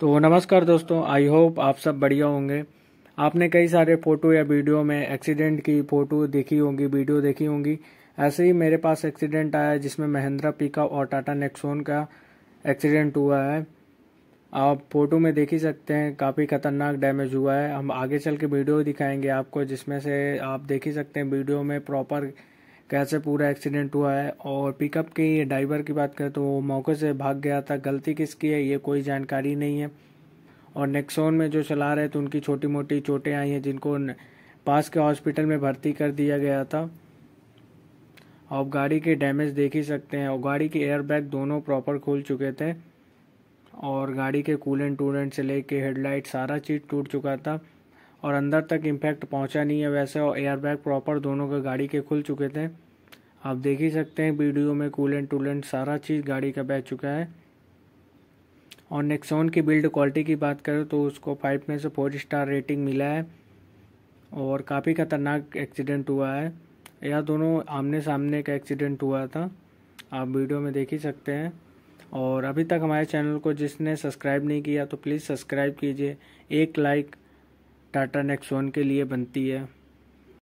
तो नमस्कार दोस्तों आई होप आप सब बढ़िया होंगे आपने कई सारे फ़ोटो या वीडियो में एक्सीडेंट की फ़ोटो देखी होंगी वीडियो देखी होंगी ऐसे ही मेरे पास एक्सीडेंट आया है जिसमें महिंद्रा पिकअप और टाटा नेक्सोन का एक्सीडेंट हुआ है आप फ़ोटो में देख ही सकते हैं काफ़ी ख़तरनाक डैमेज हुआ है हम आगे चल के वीडियो दिखाएंगे आपको जिसमें से आप देख ही सकते हैं वीडियो में प्रॉपर कैसे पूरा एक्सीडेंट हुआ है और पिकअप के ड्राइवर की बात करें तो वो मौके से भाग गया था गलती किसकी है ये कोई जानकारी नहीं है और नेक्सोन में जो चला रहे थे उनकी छोटी मोटी चोटें आई हैं जिनको पास के हॉस्पिटल में भर्ती कर दिया गया था आप गाड़ी के डैमेज देख ही सकते हैं और गाड़ी के एयरबैग दोनों प्रॉपर खुल चुके थे और गाड़ी के कूलेंट टूलेंट से लेके हेडलाइट सारा चीज़ टूट चुका था और अंदर तक इम्पैक्ट पहुंचा नहीं है वैसे और एयरबैग प्रॉपर दोनों के गाड़ी के खुल चुके थे आप देख ही सकते हैं वीडियो में कूलेंट टूलेंट सारा चीज़ गाड़ी का बह चुका है और नेक्सोन की बिल्ड क्वालिटी की बात करें तो उसको फाइव में से फोर स्टार रेटिंग मिला है और काफ़ी ख़तरनाक एक्सीडेंट हुआ है यह दोनों आमने सामने का एक्सीडेंट हुआ था आप वीडियो में देख ही सकते हैं और अभी तक हमारे चैनल को जिसने सब्सक्राइब नहीं किया तो प्लीज़ सब्सक्राइब कीजिए एक लाइक टाटा नेक्सोन के लिए बनती है